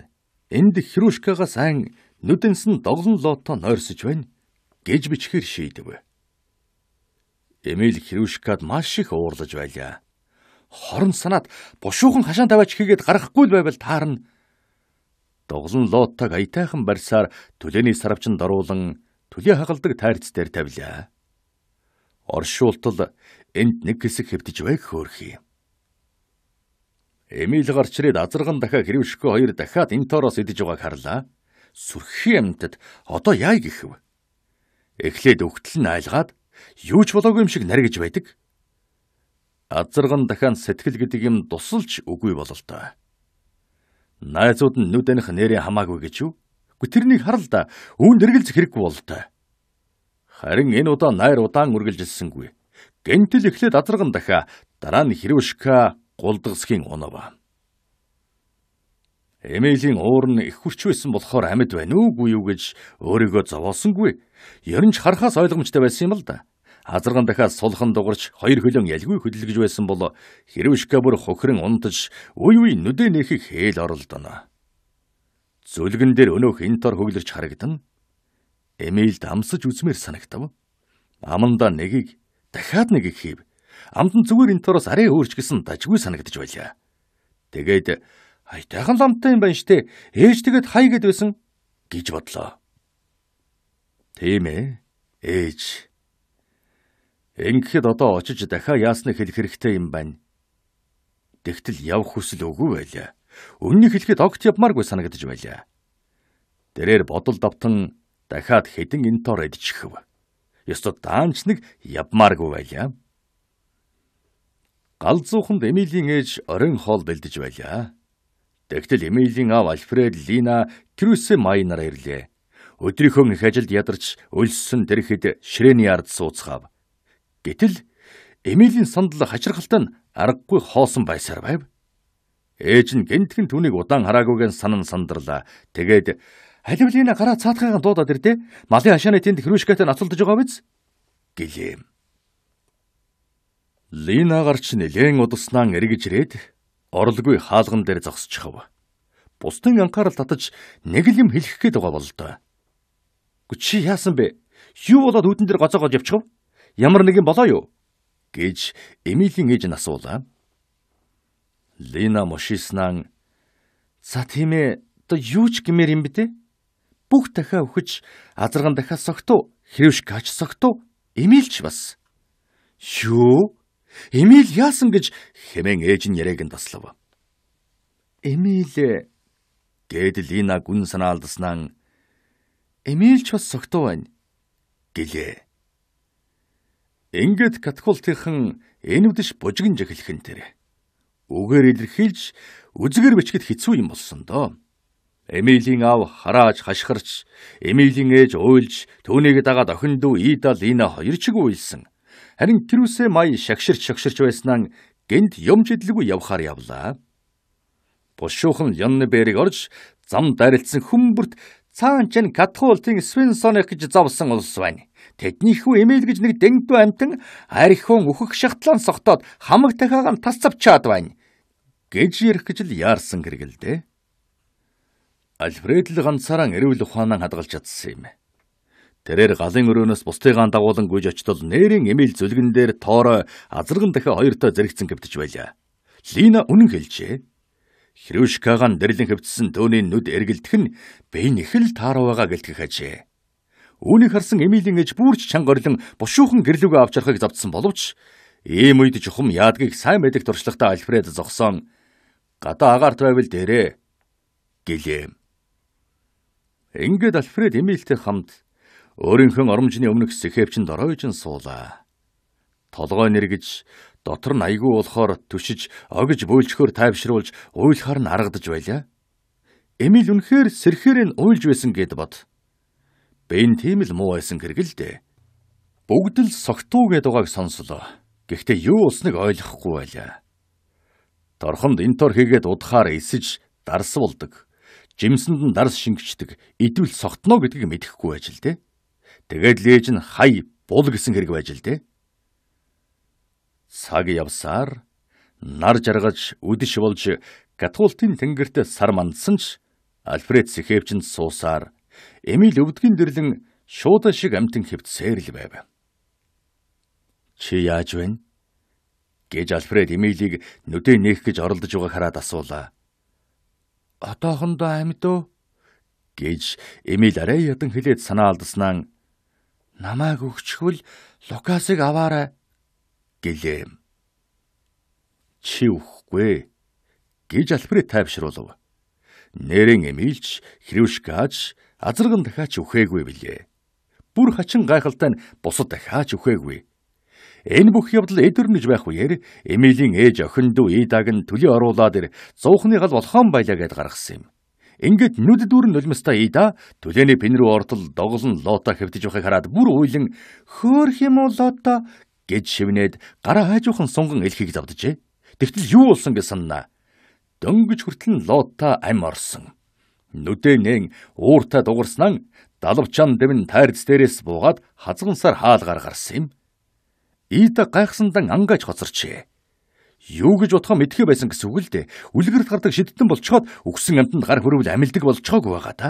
энд хрүүшкага сайн нүдэнс нь доглон лото нойрсож байна гэж бичгээр шийдэв. Эмил Хрюшкад маш их уурлаж байлаа. Хорон санаад бушуухан хашаан тавиач хийгээд гарахгүй л байвал таарна. Доглон лооттойг аятайхан барьсаар түлэний сарвчанд оруулан түлээ хагалдаг тайрц дээр тавилаа. Оршуултал энд нэг хэсэг хэвдэж байг хөөрхий. Эмил гарч ирээд азарган дахиад Хрюшкөө хоёр дахиад энэ тороос идэж байгааг харлаа. Сүрхий амтд одоо яа гихэв? эхлээд өгтөл нь айлгаад юу ч болоогүй юм шиг наригж байдаг. Азарган дахиад сэтгэл гэдэг юм тусалж үгүй бололтой. Найзууд нь нүд аних нэрээ хамаагүй гэж юу? Гэхдээ тэрнийг харал да. Үүнд эргэлзэх хэрэггүй бололтой. Харин энэ удаа найр удаан үргэлжилсэнгүй. Гэнтэл эхлээд азарган дахиа дараа нь хэрвшка гулдгасхийн оноо ба. Эмилийн уур нь их хурч байсан болохоор амьд байна уугүй юу гэж өөрийгөө зовоосонгүй Ер нь ч харахаас ойлгомжтой байсан юм л да. Азарган дахиад сулхан дугарч хоёр хөлөн ялгүй хөдөлгөж байсан бол хэрвшгэ бүр хохирон унтаж үй үй нүдэ нэхэх хээл оролдоно. Зүлгэн дээр өнөөх энтор хөглөрч харагдан Эмилд амсаж үзмээр санагдав. Аманда нэгийг дахиад нэг их хийв. Амдан зүгээр энтороос арай өөрч гисэн дажгүй санагдаж байлаа. Тэгээд хайтайхан ламтай юм байна штэ. Ээж тэгэд хай гэд байсан гэж бодлоо. Тийм ээ. Ээж. Ингээд одоо очиж дахиад яасныг хэлэх хэрэгтэй юм байна. Тэгтэл явах хүсэл өгөө байлаа. Үннийг хэлэхэд огт явмааргүй санагдаж байлаа. Тэрээр бодол давтан дахиад хідэн интор идчихв. Ёсто даанч нэг явмааргүй байлаа. Галзууханд Эмилийн ээж орон хоол бэлдэж байлаа. Тэгтэл Эмилийн аав Альфред Лина Крюсе Майнер ирлээ өдрийнхөө их ажилд ядарч өлссөн тэрхэд ширээний ард сууцгаав. Гэтэл Эмилийн сандал хачирхалтай нь аргагүй хоосон байсаар байв. Ээж нь гинтгэн түүнийг удаан хараагүйгэн санан сандарлаа. Тэгээд халивлина гараа цаатгаагаан дуудаад ирдээ. Малын хашааны тэнд хөрөшгөөтэй нацалтж байгаа биз? гэлээм. Лина гарч нэлээн удаснаа эргэж ирээд орлгүй хаалган дээр зогсчихов. Бусдын анхаарал татаж нэг л юм хэлэх гээд байгаа бол доо. Гү чи яасан бэ? Юу болоод үүдэн дээр гоцоогоод явчихв? Ямар нэгэн болоо юу? гэж Эмилийн ээж нь асуулаа. Лина мошиснан за тийм ээ одоо юу ч гэмээр юм бэ те? Бүх дахиа өхөж азарган дахиа согтуу, хэрвш гач согтуу, Эмилч бас. Юу? Эмил яасан гэж хэмээн ээж нь яриаг нь таслав. Эмил гэдэл Лина гүн санаалдаснаа Эмилч бас согтуу байна гэлээ. Ингээд катапультынхан энвдэж бужигнж эхлэхэн тэр. Үгээр илэрхийлж үзгээр бичгэд хэцүү юм болсон доо. Эмилийн аав харааж хашгирч, Эмилийн ээж уйлж, түүнийг дагаад охин дүү Идал Ина хоёр чиг уйлсан. Харин тэрүсээ май шагширч шагширч байснаа гинт юм жидлэггүй явхаар явлаа. Бушуухан Яннеберийг орж зам дарилцсан хүмүүрт цаан чинь Катхуултын Свинсоных гэж зовсон улс байна. Тэднийхүү имэл гэж нэг дэндүү амтан архиун өөхөх шахтлан согтоод хамаг тахаагаар тас завчаад байна гэж ярих гэж л яарсан гэргэлдэ. Альфред л ганцаараа эрүүл ухаанаа хадгалж чадсан юм. Тэрээр галын өрөөнөөс бусдыгаа дагуулan гүйж очтол нээрийн имэл зүлгэн дээр тоороо азарган дахиад хоёртой зэрэгцэн гэмтэж байлаа. Лина үнэн хэлжээ. Хрюшкагаан дэрлэн хөвцсөн төөний нүд эргэлдэх нь бэйн их л таарваагаа гэлтгэх ажээ. Үүнийг харсан Эмилийн ээж бүрч чангарлан бушуухан гэрлүүгөө авч ярахыг завдсан боловч ийм үед жухам яадгийг сайн мэдэх туршлагатай Альфред зогсон. Гадаа агаарт байвал дээрээ гэлээ. Ингээд Альфред Эмилтэй хамт өөрийнхөө оромжны өмнөх сэхээвчэнд ороож нь суулаа толгой нэргэж дотор нь айгүй болохоор төшиж огж бөөлчхөр тайвшруулж уйлахаар нь аргадж байлаа. Эмил үнэхээр сэрхээрэн уйлж байсан гэд бод. Бэн тийм л муу байсан хэрэг л дээ. Бүгд л согтуу гэд байгааг сонслоо. Гэхдээ юу усныг ойлгохгүй байлаа. Торхонд энтор хийгээд удахаар эсэж дарсвулдаг. Жимсэнд нь дарс шингэчдэг. Идвэл согтно гэдгийг мэдэхгүй ажил дээ. Тэгээд лээж нь хай буул гэсэн хэрэг байж л дээ. Цаг явсаар нар жаргаж үдэш болж гатгуултын тэнгэрт сар мандсан ч Альфред сэхэвчэнд суусаар Эмиль өвдгийн дэрлэн шууд шиг амтэн хэвтсээр л байв. Чи яаж байна? гэж Альфред Эмилийг нүдэ нээх гэж оролдож байгааг хараад асуулаа. Отоохондоо амьд уу? гэж Эмиль арай ядан хэлээд санаа алдаснаа намайг өгчхвөл Лукасыг аваарай гэлээ. Чи өөхгүй гэж Альфред тайвшруулв. Нэрэн эмилж Хрюшкач азарган дахиач үхээгүй билээ. Бүр хачин гайхалтай нь бусад дахиач үхээгүй. Энэ бүх явдал эдэрнэж байх үеэр Эмилийн ээж охиндөө Идаг нь төлөө оруулаад ир зуухны гал болохон байлаа гэд гаргасан юм. Ингээд нүд дүүрэн нулимстай Ида төлөөний пен рүү ортол доголон лоота хэвдэж байхыг хараад бүр уйлан хөөх юм уу лоота гэж шивнээд гараа хайжуухан сунган элхийг завджээ. Тэгтэл юу болсон гэж саннаа. Дөнгөж хүртэл лоодта ам орсон. Нүдэнэн ууртаа дугарснан далавчаан дэвн тайрц дээрээс буугаад хазгансаар хаалгаар гарсан юм. Ийта гайхсандан ангаж хоцорчээ. Юу гэж утга мэдхий байсан гэсэн үг л дээ. Үлгэрт гардаг шидтэн болцоход өгсөн амтанд гар хөрөвл амилдаг болцоог байгаа та.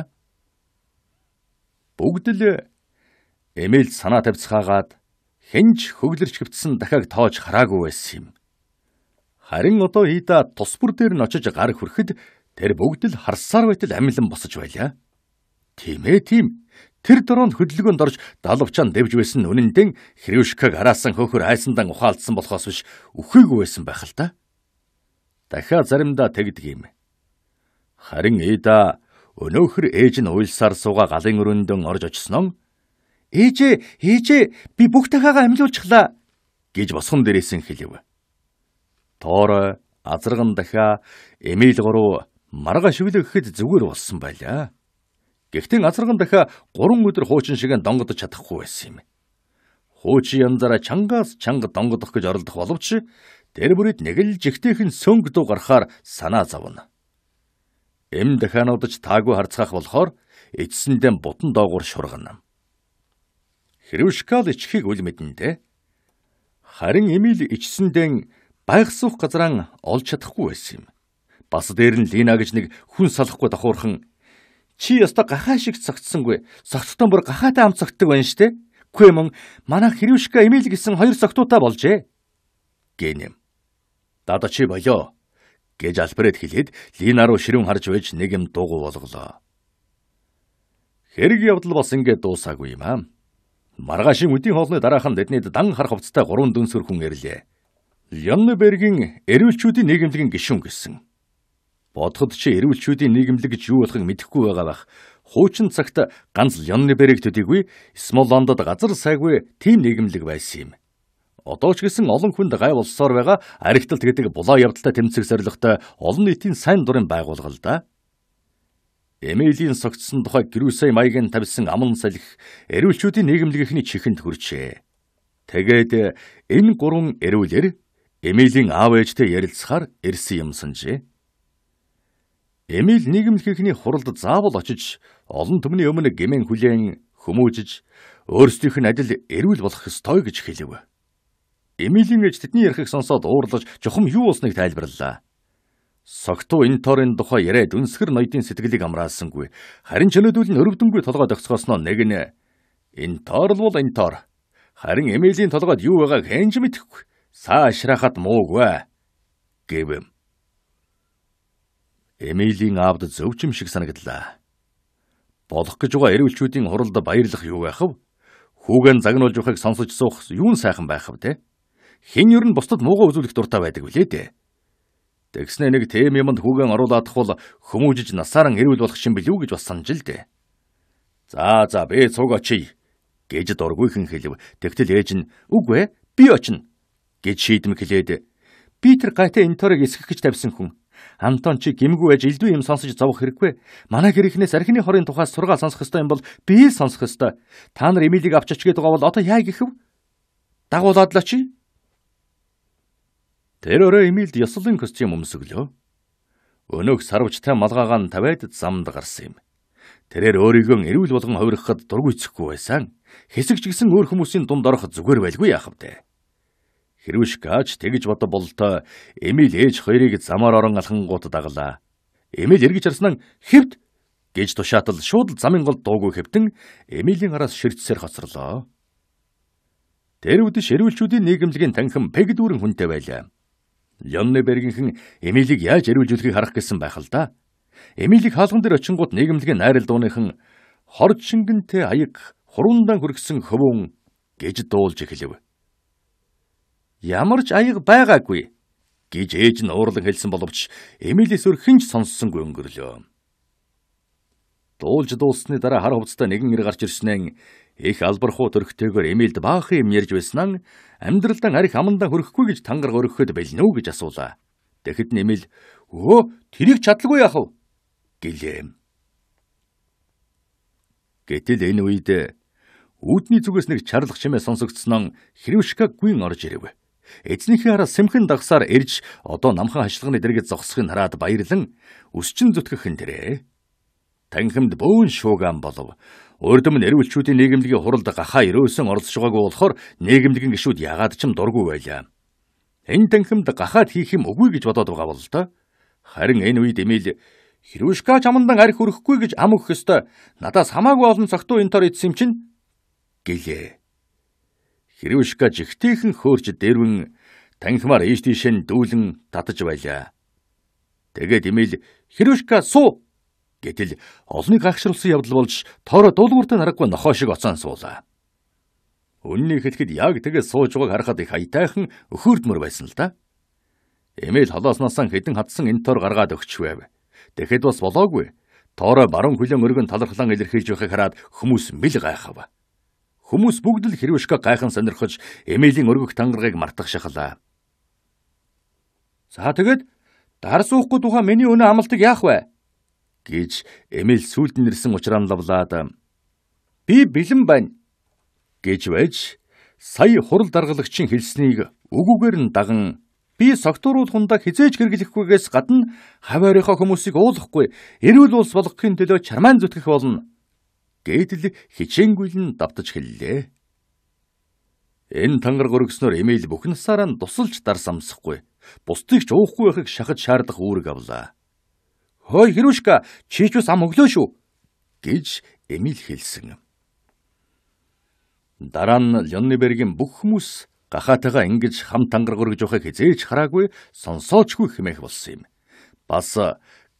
Бүгд л эмээл санаа тавьцгаагаад хинч хөглөрч хөвтсөн дахиаг тоож хараагүй байсан юм. Харин одоо Ида тус бүр дээр нь очиж гар хүрхэд тэр бүгд л харсаар байтал амилан босож байлаа. Тийм ээ тийм. Тэр дөрөнд хөдөлгөөнд орж далвчаан дэвж байсан нь үнэндээ Хрюшкаг араасан хөөхөр айсандан ухаалдсан болохоос биш үхээгүй байсан байх л та. Дахиад заримдаа тэгдэг юм. Харин Ида өнөөхөр ээж нь уйлсаар суугаа галын өрөөндөн орж очсон нь Ээжээ, ээжээ, би бүх тахаага амьлуулчихлаа гэж босгон дээрээс нь хэлв. Тоор азарган дахиа эмээлгоруу маргаа шивлэгэхэд зүгээр болсон байлаа. Гэхдээ азарган дахиа 3 өдөр хуучин шигээн донгодож чадахгүй байсан юм. Хуучин янзаараа чангаас чанга донгодох гэж оролдох боловч тэр бүрид нэг л жигтэйхэн сөнгө дуу гарахаар санаа зовно. Эм дахиануудч таагүй харцгаах болохоор эцсэндээ бутан доогуур шургана Хэрвээ шкал ичхийг үл мэднэ те. Харин Эмил ичсэндэн байх сух газраа олж чадахгүй байсан юм. Бас дээр нь Лина гэж нэг хүн салахгүй давхуурхан чи ёстой гахаа шиг цогтсонгүй. Цогтдон бүр гахаатай ам цогтдаг байна штэ. Үгүй мөн манай хэрвшка Эмил гэсэн хоёр цогтуутай болжээ. Гэнэм. Дада чи болоо гэж Альфред хэлээд Лина руу ширүүн харж байж нэг юм дуугүй болголоо. Хэрэг явдал бас ингэ дуусаагүй юм аа. Маргаашийн үдийн хоолны дараах нь биднийд дан харах хувцастай гурван дүнсөр хүн ирлээ. Лённебергийн эрүүлчүүдийн нийгэмлэгийн гишүүн гэсэн. Бодход чи эрүүлчүүдийн нийгэмлэг гэж юу болохыг мэдэхгүй байгаа бах. Хуучин цагт ганц Лённеберг төдийгүй Смолондод газар сайгүй тийм нийгэмлэг байсан юм. Одоо ч гэсэн олон хүнд гай болсоор байгаа архитект гэдэг булаа явдалтай тэмцэх зорилготой олон нийтийн сайн дурын байгууллага л да. Эмилийн согтсон тухай Грюсей маягийн тавьсан аман салхи эрүүлчүүдийн нийгэмлэгийнхний чихэнд хүрчээ. Тэгээд энэ гурван эрүүлэр Эмилийн аав ээжтэй ярилцахаар ирсэн юм санжээ. Эмил нийгэмлэгийнхний хуралд заавал очиж олон төмний өмнө гэмэн хүлээн хүмүүжиж өөрсдийнх нь адил эрүүл болох ёстой гэж хэлэв. Эмилийн ээж тэдний ярихыг сонсоод уурлаж чухам юу болсныг тайлбарллаа. Согтуу энэ тоорын тухай яриад өнсгөр ноёдын сэтгэлийг амраалсангүй. Харин чөлөөдүүлэн өрөвдөнгүй толгой тогсгоосноо нэг нэ. Энэ тоор л бол энэ тоор. Харин Эмилийн толгойд юу байгааг хэн ч мэдэхгүй. Саа ашрахад муугүй гэв. Эмилийн аавд зөвчм шиг санагдлаа. Болох гэж байгаа эрүүлчүүдийн хуралд баярлах юу байхав? Хүүгэн загнуулж явахыг сонсож суух юун сайхан байхав те? Хин ер нь бусдад муугаа үзүүлэх дуртай байдаг билээ дээ. Тэгснээ нэг тэм юмд хүүгэн оруулаадах бол хүмүүжиж насааран эрүүл болох юм билүү гэж бас санаж л дээ. За за бэ цуг очий гэж дургүйхэн хэлв. Тэгтэл ээж нь үгүй ээ би очино гэж шийдмэг хэлээд Питер гайтай энторыг эсгэх гэж тавьсан хүн. Антон чи гимгүү байж элдв юм сонсож зовох хэрэггүй. Манай гэрхнээс архины хорын тухаас сургаал сонсох ёстой юм бол би л сонсох ёстой. Та нар Эмилийг авчиж гээд байгаа бол одоо яа гэх вэ? Дагуулаадлаа чи Тэр өөрөө Эмилд ёслолын костюм өмсөглөө. Өнөөх сарвчтай малгаагаа нь тавиад замд гарсан юм. Тэрээр өөрийгөө эрүүл болгон хувирахад дургүйцэхгүй байсан. Хэсэгч гисэн өөр хүмүүсийн дунд орох зүгээр байлгүй яах вэ? Хэрвээ Шкач тэгж бодов бол та Эмил ээж хоёрыг замаар орон алхангууд даглаа. Эмил эргэж харснаа хэвд гэж тушаатал шууд замын гол дуугүй хэвтэн Эмилийн араас ширтсээр хоцорлоо. Тэр үед ширүүлчүүдийн нийгэмлэгийн танхим пэг дүүрэн хүнтэй байлаа. Лённы Бергийнхэн Эмилийг яаж эрүүл жүлгийг харах гэсэн байх л да. Эмилийг хаалган дээр очингууд нийгэмлэгийн найрал дууныхан хорд шингэнтэй аяг хуруундаа хөргсөн хөвөн гэж дуулж эхлэв. Ямар ч аяг байгаагүй гэж ээж нь уурлан хэлсэн боловч Эмилис өр хинж сонссонгүй өнгөрлөө. Дуулж дуулсны дараа хар хувцастай нэгэн ир гарч ирснээр их албархуу төрхтэйгээр эмэлд баах юм ярьж байсан нь амьдралдан арх амандан хөрөхгүй гэж тангараг өргөхөд бэлнэ үү гэж асуулаа. Тэгэхэд нэмэл өө тэрийг чадлагүй яах вэ гэлээ. Гэтэл энэ үед үүдний зүгээс нэг чарлах чимээ сонсогдсон нь хэрвшгаггүй орж ирэв. Эзнийхээ хараа сэмхэн дагсаар ирж одоо намхан хашлагны дэргэд зогсохыг хараад баярлан өсчин зүтгэх энэ тэрэ танхимд бөөн шуугаан болов. Урдм нэрвэлчүүдийн нийгэмлэгийн хуралд гахаа өрөөсөн оролцож байгаагүй болохоор нийгэмлэгийн гишүүд яагаад ч юм дургүй байлаа. Энэ танхимд гахаад хийх юм үгүй гэж бодоод байгаа бол та. Харин энэ үед Эмиль Хэрвшка чамандан арх өрөхгүй гэж ам өгөх ёстой. Надаас хамаагүй олон цогтуу энэ төр идсэн чинь гэлээ. Хэрвшка жигтэйхэн хөөрч дэрвэн танхимаар ийш тийш нь дүүлэн татаж байлаа. Тэгээд Эмиль Хэрвшка суу Гэтэл олныг гагшруулсан явдал болж тоор дуулууртай хараггүй нохоо шиг оцоон суулаа. Үннийг хэлэхэд яг тэгээ сууж байгааг харахад их аятайхан өхөөрдмөр байсан л да. Эмээл холоосноосаа хідэн хатсан энэ тоор гаргаад өгч байв. Тэгэхэд бас болоогүй. Тоороо баруун хөлөн өргөн талархлан илэрхийлж байхыг хараад хүмүүс мэл гайхав. Хүмүүс бүгд л хэрвэшгэ гайхан сонирхож эмээлийн өргөх тангарыг мартах шахалаа. За тэгээд дар суухгүй тухай миний өнөө амлалтыг яах вэ? гэж Эмэл сүлд нэрсэн ухраанлавлаад би бэлэн байна гэж байж сая хурал даргалагчийн хэлснийг өгүүгээр нь даган би согтууруулахундаа хизээж хэрэглэхгүйгээс гадна хаваарийнхаа хүмүүсийг уулахгүй эрүүл улс болгохын төлөө чармаан зүтгэх болно гэдэл хичээнгүйлэн давтаж хэллээ. Энэ тангар гөргснөр эмээл бүхэн сараа тусалж дарс амсахгүй бусдыг ч уухгүй байхыг шахаж шаардах үүрэг авлаа. Хой Хирүшка, чи ч бас ам өглөө шүү гэж Эмил хэлсэн. Дараа нь Лённибергийн бүх хүмүүс гахаатайгаа ингэж хам тангараг өргөж явахыг хизээж хараагүй сонсоочгүй хэмээх болсон юм. Бас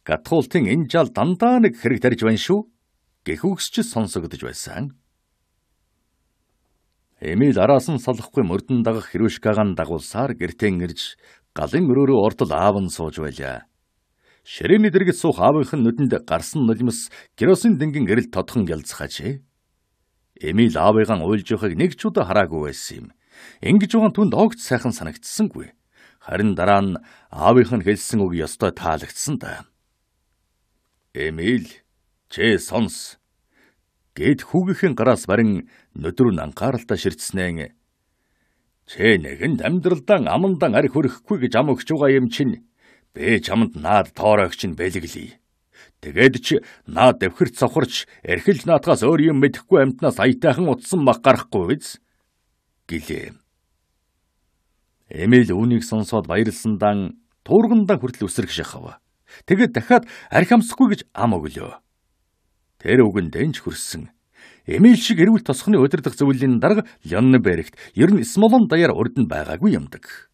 гатхуултын энэ жал дандаа нэг хэрэг тарьж байна шүү гэх үгсч сонсогдож байсан. Эмил араас нь салахгүй мөрдөн дагах хэрвшгагаан дагуулсаар гертэн ирж галын өрөөрөө ортол аав нь сууж байлаа. Ширээний дэргэд суух аавынхын нүдэнд гарсан нулимс керосин дэнгийн эрэл тодхон гялцхажээ. Эмил аавыгаан уйлж явахыг нэг ч удаа хараагүй байсан юм. Ингэж байгаа түнд огт сайхан санагдсангүй. Харин дараа нь аавынх нь хэлсэн үг ёстой таалагдсан да. Эмил чи сонс гэд хүүгийнхэн гараас барин нүдрүү нь анхааралтай ширтснээ. Чи нэгэн амьдралдан амандан арх хөрөхгүй гэж ам өгч байгаа юм чинь Би чамд наад тооройгч нь бэлэглэе. Тэгээд ч наад дэвхэр цохорч эрхэлж наадхаас өөр юм мэдэхгүй амтнаас аятайхан утсан мах гарахгүй биз? гэлээ. Эмэл үүнийг сонсоод баярлсандан туургандаа хүртэл үсрэх шахав. Тэгээд дахиад арх амсахгүй гэж ам өглөө. Тэр үгэнд энж хүрсэн. Эмэл шиг эрүүл тосхны удирдах зөвлөлийн дарга Лённбергт ер нь Смолон даяар урд нь байгаагүй юмдаг.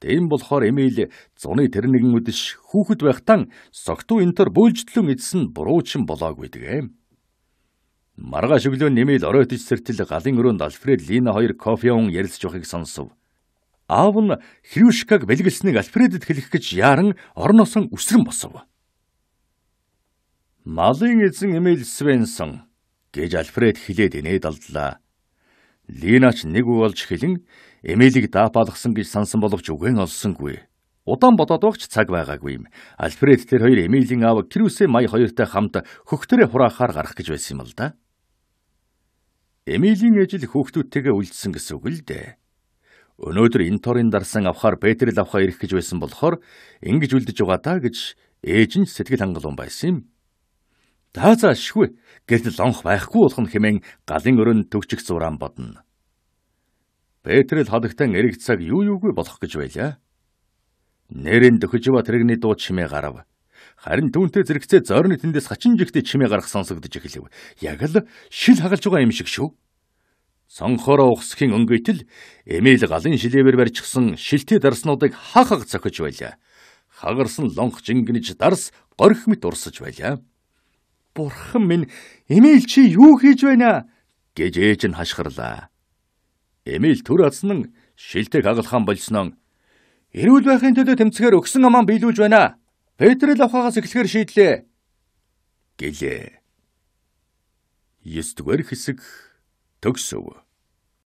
Тийм болохоор Эмил зуны тэр нэгэн үдэш хүүхэд байхтан согтуу энтер бүлжтлэн эдсэн буруучин болоогүй дэгэ. Маргааш өглөө Эмил оройт ич сэртэл галын өрөөнд Альфред Лина хоёр кофе уун ярилцж байхыг сонсов. Аав нь Хрюшкаг бэлгэлснийг Альфредэд хэлэх гэж яаран орносон үсрэн босов. Малын эзэн Эмил Свенсон гэж Альфред хилээд инээд алдлаа. Линач нэг үе болж хэлэн Эмилийг даапаалгасан гэж сансан боловч үгэн олсонгүй. Удаан бодоод багч цаг байгаагүй юм. Альфред тэр хоёр Эмилийн аав Крюсе 82-тай хамт хөхтөрөө хураахаар гарах гэж байсан юм л да. Эмилийн ээжил хүүхдүүдтэйгээ үлдсэн гэсэн үг л дээ. Өнөөдөр энэ торын дарсан авахаар Петрэл авхаа ирэх гэж байсан болохоор ингэж үлдэж байгаа даа гэж ээж нь сэтгэл хангалуун байсан юм. Даазаа шгүй гэтэл лонх байхгүй болох нь хэмээн галын өрөөнд төгчих зураан бодно. Петрэл хадагтан эрэг цаг юу юугүй болох гэж байлаа. Нэрэн дөхөж ба тэрэгний дуу чимээ гарав. Харин түүнтэй зэрэгцээ зорны тэндээс хачин жигтэй чимээ гарах сонсогдож эхлэв. Яг л шил хагалж байгаа юм шиг шүү. Сонхороо ухсхийн өнгөйтл эмээл галын шилээвэр барьчихсан шилтэй дарснуудыг хахаг цохиж байлаа. Хагарсан лонх жингэнэж дарс горх мэт урсаж байлаа. Бурхан минь Эмил чи юу хийж байна гэж ээж нь хашгирлаа. Эмил төр азсан шилдэг хагалхан болсноо эрүүл байхын төлөө тэмцгээр өгсөн амаа биелүүлж байна. Петрэл авахаас эхлэхээр шийдлээ гэлээ. 9 дугаар хэсэг төгсөв.